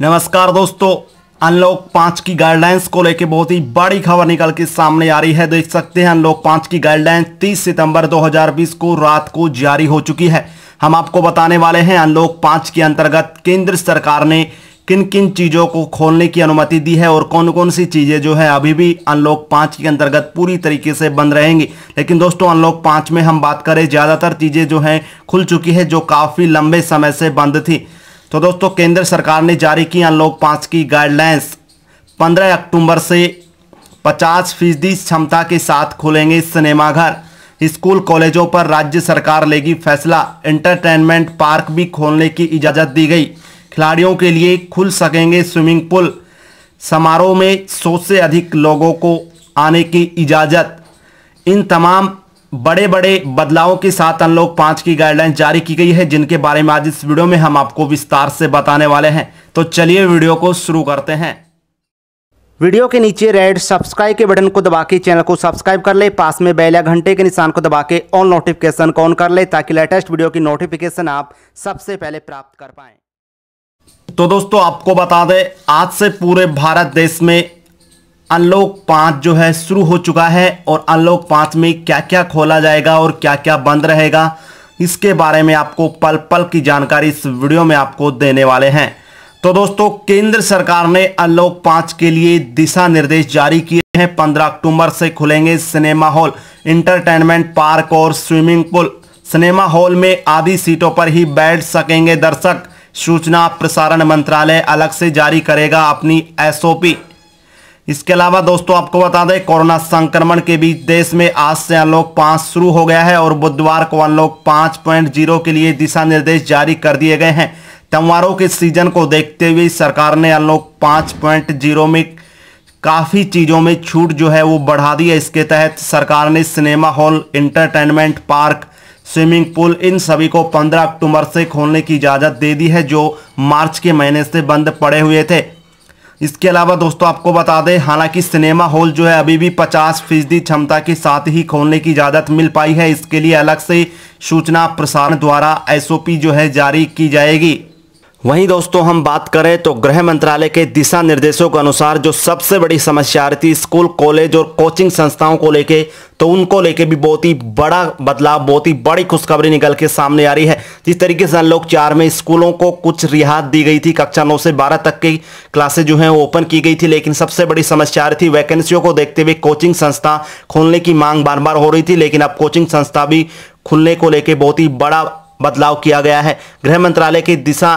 नमस्कार दोस्तों अनलॉक पांच की गाइडलाइंस को लेकर बहुत ही बड़ी खबर निकल के सामने आ रही है देख सकते हैं अनलॉक पांच की गाइडलाइंस 30 सितंबर 2020 को रात को जारी हो चुकी है हम आपको बताने वाले हैं अनलॉक पांच के अंतर्गत केंद्र सरकार ने किन किन चीज़ों को खोलने की अनुमति दी है और कौन कौन सी चीज़ें जो है अभी भी अनलॉक पाँच के अंतर्गत पूरी तरीके से बंद रहेंगी लेकिन दोस्तों अनलॉक पाँच में हम बात करें ज़्यादातर चीज़ें जो हैं खुल चुकी है जो काफ़ी लंबे समय से बंद थी तो दोस्तों केंद्र सरकार ने जारी की अनलॉक पाँच की गाइडलाइंस पंद्रह अक्टूबर से पचास फीसदी क्षमता के साथ खुलेंगे सिनेमाघर स्कूल कॉलेजों पर राज्य सरकार लेगी फैसला एंटरटेनमेंट पार्क भी खोलने की इजाज़त दी गई खिलाड़ियों के लिए खुल सकेंगे स्विमिंग पूल समारोह में सौ से अधिक लोगों को आने की इजाज़त इन तमाम बड़े बड़े बदलावों के साथ अनलॉक पाँच की गाइडलाइन जारी की गई है जिनके बारे में आज इस वीडियो में हम आपको विस्तार से बताने वाले हैं तो चलिए वीडियो को शुरू करते हैं वीडियो के नीचे रेड सब्सक्राइब के बटन को दबा के चैनल को सब्सक्राइब कर ले पास में बेल या घंटे के निशान को दबा के ऑल नोटिफिकेशन को ऑन कर ले ताकि लेटेस्ट वीडियो की नोटिफिकेशन आप सबसे पहले प्राप्त कर पाएँ तो दोस्तों आपको बता दें आज से पूरे भारत देश में अनलॉक पाँच जो है शुरू हो चुका है और अनलॉक पाँच में क्या क्या खोला जाएगा और क्या क्या बंद रहेगा इसके बारे में आपको पल पल की जानकारी इस वीडियो में आपको देने वाले हैं तो दोस्तों केंद्र सरकार ने अनलॉक पाँच के लिए दिशा निर्देश जारी किए हैं पंद्रह अक्टूबर से खुलेंगे सिनेमा हॉल इंटरटेनमेंट पार्क और स्विमिंग पूल सिनेमा हॉल में आधी सीटों पर ही बैठ सकेंगे दर्शक सूचना प्रसारण मंत्रालय अलग से जारी करेगा अपनी एसओपी इसके अलावा दोस्तों आपको बता दें कोरोना संक्रमण के बीच देश में आज से अनलॉक पाँच शुरू हो गया है और बुधवार को अनलॉक पाँच पॉइंट जीरो के लिए दिशा निर्देश जारी कर दिए गए हैं त्योहारों के सीजन को देखते हुए सरकार ने अनलॉक पाँच पॉइंट जीरो में काफ़ी चीज़ों में छूट जो है वो बढ़ा दी है इसके तहत सरकार ने cinema hall entertainment park swimming pool इन सभी को 15 अक्टूबर से खोलने की इजाज़त दे दी है जो मार्च के महीने से बंद पड़े हुए थे इसके अलावा दोस्तों आपको बता दें हालांकि सिनेमा हॉल जो है अभी भी 50 फीसदी क्षमता के साथ ही खोलने की इजाज़त मिल पाई है इसके लिए अलग से सूचना प्रसारण द्वारा एसओपी जो है जारी की जाएगी वहीं दोस्तों हम बात करें तो गृह मंत्रालय के दिशा निर्देशों के अनुसार जो सबसे बड़ी समस्या आ रही थी स्कूल कॉलेज और कोचिंग संस्थाओं को लेके तो उनको लेके भी बहुत ही बड़ा बदलाव बहुत ही बड़ी खुशखबरी निकल के सामने आ रही है जिस तरीके से अनलॉक चार में स्कूलों को कुछ रिहात दी गई थी कक्षा नौ से बारह तक की क्लासेज जो हैं ओपन की गई थी लेकिन सबसे बड़ी समस्या आ रही थी वैकेंसियों को देखते हुए कोचिंग संस्था खोलने की मांग बार बार हो रही थी लेकिन अब कोचिंग संस्था भी खुलने को लेकर बहुत ही बड़ा बदलाव किया गया है गृह मंत्रालय की दिशा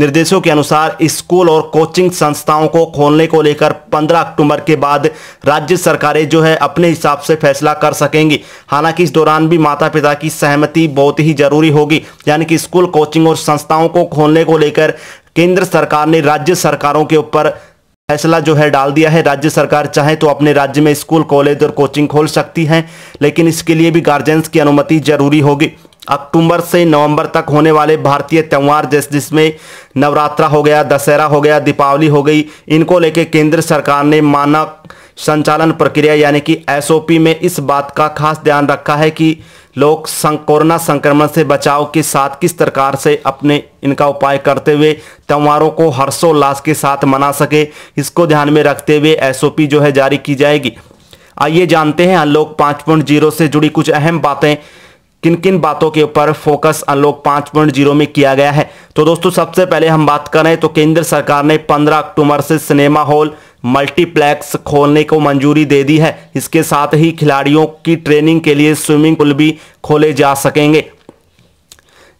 निर्देशों के अनुसार स्कूल और कोचिंग संस्थाओं को खोलने को लेकर 15 अक्टूबर के बाद राज्य सरकारें जो है अपने हिसाब से फैसला कर सकेंगी हालांकि इस दौरान भी माता पिता की सहमति बहुत ही जरूरी होगी यानी कि स्कूल कोचिंग और संस्थाओं को खोलने को लेकर केंद्र सरकार ने राज्य सरकारों के ऊपर फैसला जो है डाल दिया है राज्य सरकार चाहे तो अपने राज्य में स्कूल कॉलेज और कोचिंग खोल सकती हैं लेकिन इसके लिए भी गार्जियंस की अनुमति जरूरी होगी अक्टूबर से नवंबर तक होने वाले भारतीय त्यौहार जैसे जिसमें नवरात्रा हो गया दशहरा हो गया दीपावली हो गई इनको लेके केंद्र सरकार ने मानक संचालन प्रक्रिया यानी कि एसओपी में इस बात का खास ध्यान रखा है कि लोग कोरोना संक्रमण से बचाव के साथ किस प्रकार से अपने इनका उपाय करते हुए त्यौहारों को हर्षोल्लास के साथ मना सके इसको ध्यान में रखते हुए एस जो है जारी की जाएगी आइए जानते हैं लोग पाँच पॉइंट जीरो से जुड़ी कुछ अहम बातें किन किन बातों के ऊपर फोकस अनलॉक पॉइंट जीरो में किया गया है तो दोस्तों सबसे पहले हम बात करें तो केंद्र सरकार ने 15 अक्टूबर से सिनेमा हॉल मल्टीप्लेक्स खोलने को मंजूरी दे दी है इसके साथ ही खिलाड़ियों की ट्रेनिंग के लिए स्विमिंग पूल भी खोले जा सकेंगे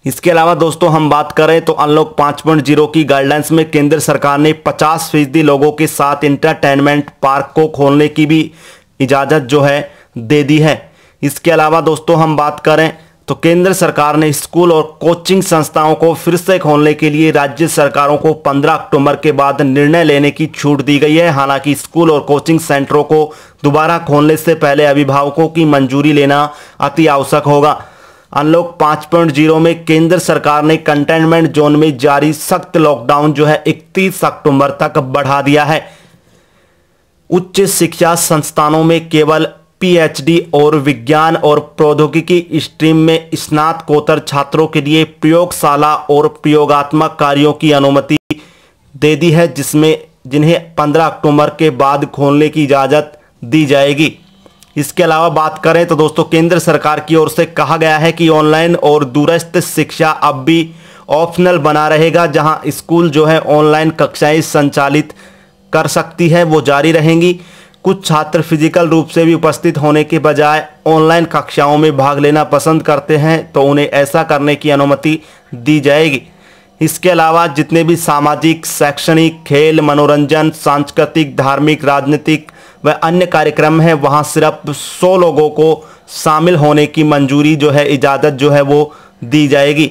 इसके अलावा दोस्तों हम बात करें तो अनलॉक पॉइंट जीरो की गाइडलाइंस में केंद्र सरकार ने पचास फीसदी लोगों के साथ इंटरटेनमेंट पार्क को खोलने की भी इजाज़त जो है दे दी है इसके अलावा दोस्तों हम बात करें तो केंद्र सरकार ने स्कूल और कोचिंग संस्थाओं को फिर से खोलने के लिए राज्य सरकारों को 15 अक्टूबर के बाद निर्णय लेने की छूट दी गई है हालांकि स्कूल और कोचिंग सेंटरों को दोबारा खोलने से पहले अभिभावकों की मंजूरी लेना अति आवश्यक होगा अनलॉक पाँच पॉइंट जीरो में केंद्र सरकार ने कंटेनमेंट जोन में जारी सख्त लॉकडाउन जो है इकतीस अक्टूबर तक बढ़ा दिया है उच्च शिक्षा संस्थानों में केवल पीएचडी और विज्ञान और प्रौद्योगिकी स्ट्रीम में स्नातकोत्तर छात्रों के लिए प्रयोगशाला और प्रयोगात्मक कार्यों की अनुमति दे दी है जिसमें जिन्हें 15 अक्टूबर के बाद खोलने की इजाज़त दी जाएगी इसके अलावा बात करें तो दोस्तों केंद्र सरकार की ओर से कहा गया है कि ऑनलाइन और दूरस्थ शिक्षा अब भी ऑप्शनल बना रहेगा जहां स्कूल जो है ऑनलाइन कक्षाएं संचालित कर सकती है वो जारी रहेंगी कुछ छात्र फिजिकल रूप से भी उपस्थित होने के बजाय ऑनलाइन कक्षाओं में भाग लेना पसंद करते हैं तो उन्हें ऐसा करने की अनुमति दी जाएगी इसके अलावा जितने भी सामाजिक शैक्षणिक खेल मनोरंजन सांस्कृतिक धार्मिक राजनीतिक व अन्य कार्यक्रम हैं वहाँ सिर्फ सौ लोगों को शामिल होने की मंजूरी जो है इजाज़त जो है वो दी जाएगी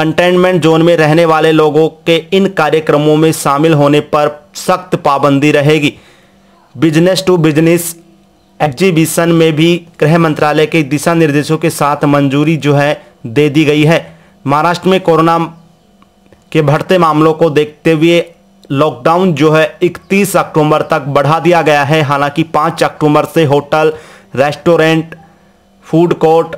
कंटेनमेंट जोन में रहने वाले लोगों के इन कार्यक्रमों में शामिल होने पर सख्त पाबंदी रहेगी बिजनेस टू बिजनेस एग्जीबिशन में भी गृह मंत्रालय के दिशा निर्देशों के साथ मंजूरी जो है दे दी गई है महाराष्ट्र में कोरोना के बढ़ते मामलों को देखते हुए लॉकडाउन जो है 31 अक्टूबर तक बढ़ा दिया गया है हालांकि 5 अक्टूबर से होटल रेस्टोरेंट फूड कोर्ट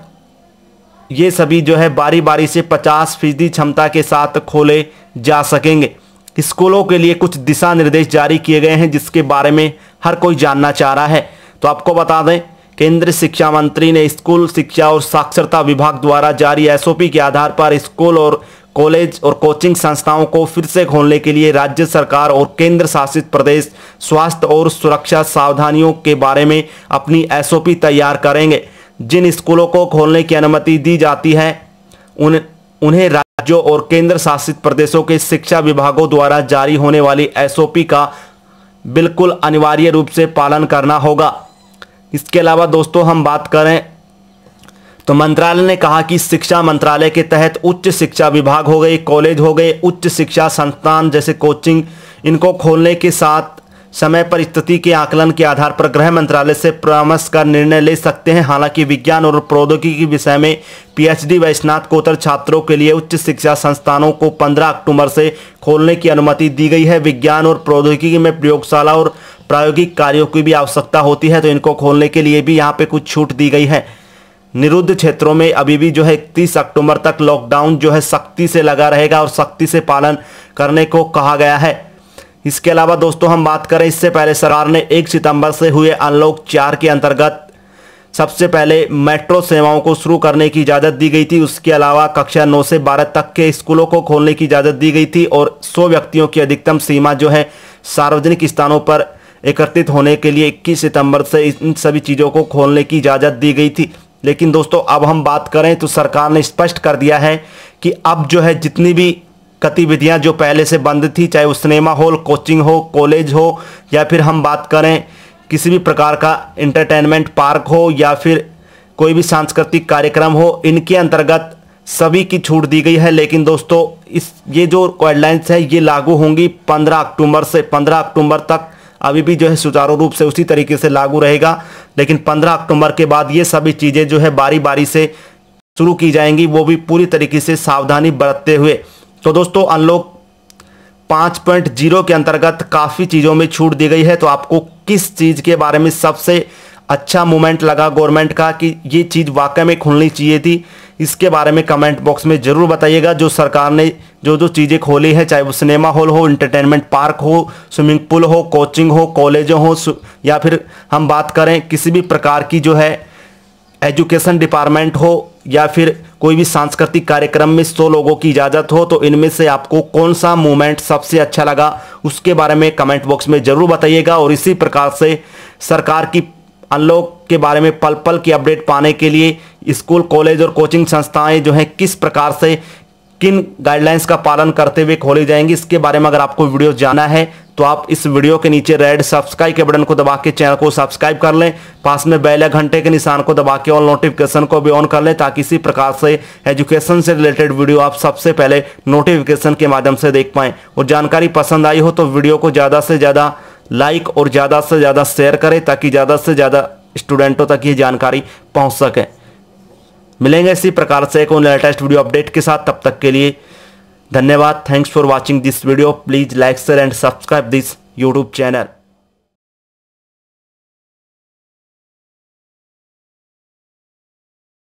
ये सभी जो है बारी बारी से 50 फीसदी क्षमता के साथ खोले जा सकेंगे स्कूलों के लिए कुछ दिशा निर्देश जारी किए गए हैं जिसके बारे में हर कोई जानना चाह रहा है तो आपको बता दें केंद्रीय शिक्षा मंत्री ने स्कूल शिक्षा और साक्षरता विभाग द्वारा जारी एसओपी के आधार पर स्कूल और कॉलेज और कोचिंग संस्थाओं को फिर से खोलने के लिए राज्य सरकार और केंद्र शासित प्रदेश स्वास्थ्य और सुरक्षा सावधानियों के बारे में अपनी एसओपी तैयार करेंगे जिन स्कूलों को खोलने की अनुमति दी जाती है उन उन्हें राज्यों और केंद्र शासित प्रदेशों के शिक्षा विभागों द्वारा जारी होने वाली एसओपी का बिल्कुल अनिवार्य रूप से पालन करना होगा इसके अलावा दोस्तों हम बात करें तो मंत्रालय ने कहा कि शिक्षा मंत्रालय के तहत उच्च शिक्षा विभाग हो गए कॉलेज हो गए उच्च शिक्षा संस्थान जैसे कोचिंग इनको खोलने के साथ समय पर स्थिति के आकलन के आधार पर गृह मंत्रालय से परामर्श का निर्णय ले सकते हैं हालांकि विज्ञान और प्रौद्योगिकी विषय में पीएचडी व स्नातकोत्तर छात्रों के लिए उच्च शिक्षा संस्थानों को 15 अक्टूबर से खोलने की अनुमति दी गई है विज्ञान और प्रौद्योगिकी में प्रयोगशाला और प्रायोगिक कार्यों की भी आवश्यकता होती है तो इनको खोलने के लिए भी यहाँ पर कुछ छूट दी गई है निरुद्ध क्षेत्रों में अभी भी जो है इकतीस अक्टूबर तक लॉकडाउन जो है सख्ती से लगा रहेगा और सख्ती से पालन करने को कहा गया है इसके अलावा दोस्तों हम बात करें इससे पहले सरकार ने 1 सितंबर से हुए अनलॉक चार के अंतर्गत सबसे पहले मेट्रो सेवाओं को शुरू करने की इजाज़त दी गई थी उसके अलावा कक्षा नौ से बारह तक के स्कूलों को खोलने की इजाज़त दी गई थी और सौ व्यक्तियों की अधिकतम सीमा जो है सार्वजनिक स्थानों पर एकत्रित होने के लिए 21 सितंबर से इन सभी चीज़ों को खोलने की इजाज़त दी गई थी लेकिन दोस्तों अब हम बात करें तो सरकार ने स्पष्ट कर दिया है कि अब जो है जितनी भी गतिविधियां जो पहले से बंद थी चाहे वो सिनेमा हॉल कोचिंग हो कॉलेज हो या फिर हम बात करें किसी भी प्रकार का इंटरटेनमेंट पार्क हो या फिर कोई भी सांस्कृतिक कार्यक्रम हो इनके अंतर्गत सभी की छूट दी गई है लेकिन दोस्तों इस ये जो गाइडलाइंस है ये लागू होंगी 15 अक्टूबर से 15 अक्टूबर तक अभी भी जो है सुचारू रूप से उसी तरीके से लागू रहेगा लेकिन 15 अक्टूबर के बाद ये सभी चीज़ें जो है बारी बारी से शुरू की जाएंगी वो भी पूरी तरीके से सावधानी बरतते हुए तो दोस्तों अनलॉक पाँच पॉइंट जीरो के अंतर्गत काफ़ी चीज़ों में छूट दी गई है तो आपको किस चीज़ के बारे में सबसे अच्छा मूवमेंट लगा गवर्नमेंट का कि ये चीज़ वाकई में खुलनी चाहिए थी इसके बारे में कमेंट बॉक्स में ज़रूर बताइएगा जो सरकार ने जो जो चीज़ें खोली हैं चाहे वो सिनेमा हॉल हो इंटरटेनमेंट पार्क हो स्विमिंग पूल हो कोचिंग हो कॉलेज हो या फिर हम बात करें किसी भी प्रकार की जो है एजुकेशन डिपार्टमेंट हो या फिर कोई भी सांस्कृतिक कार्यक्रम में सौ लोगों की इजाज़त हो तो इनमें से आपको कौन सा मूवमेंट सबसे अच्छा लगा उसके बारे में कमेंट बॉक्स में ज़रूर बताइएगा और इसी प्रकार से सरकार की अनलॉक के बारे में पल पल की अपडेट पाने के लिए स्कूल कॉलेज और कोचिंग संस्थाएं जो हैं किस प्रकार से किन गाइडलाइंस का पालन करते हुए खोली जाएंगी इसके बारे में अगर आपको वीडियो जाना है तो आप इस वीडियो के नीचे रेड सब्सक्राइब के बटन को दबा के चैनल को सब्सक्राइब कर लें पास में बेल या घंटे के निशान को दबा के ऑल नोटिफिकेशन को भी ऑन कर लें ताकि इसी प्रकार से एजुकेशन से रिलेटेड वीडियो आप सबसे पहले नोटिफिकेशन के माध्यम से देख पाएँ और जानकारी पसंद आई हो तो वीडियो को ज़्यादा से ज़्यादा लाइक और ज़्यादा से ज़्यादा शेयर करें ताकि ज़्यादा से ज़्यादा स्टूडेंटों तक ये जानकारी पहुँच सकें मिलेंगे इसी प्रकार से एक लेटेस्ट वीडियो अपडेट के साथ तब तक के लिए धन्यवाद thanks for watching this video please like share and subscribe this YouTube channel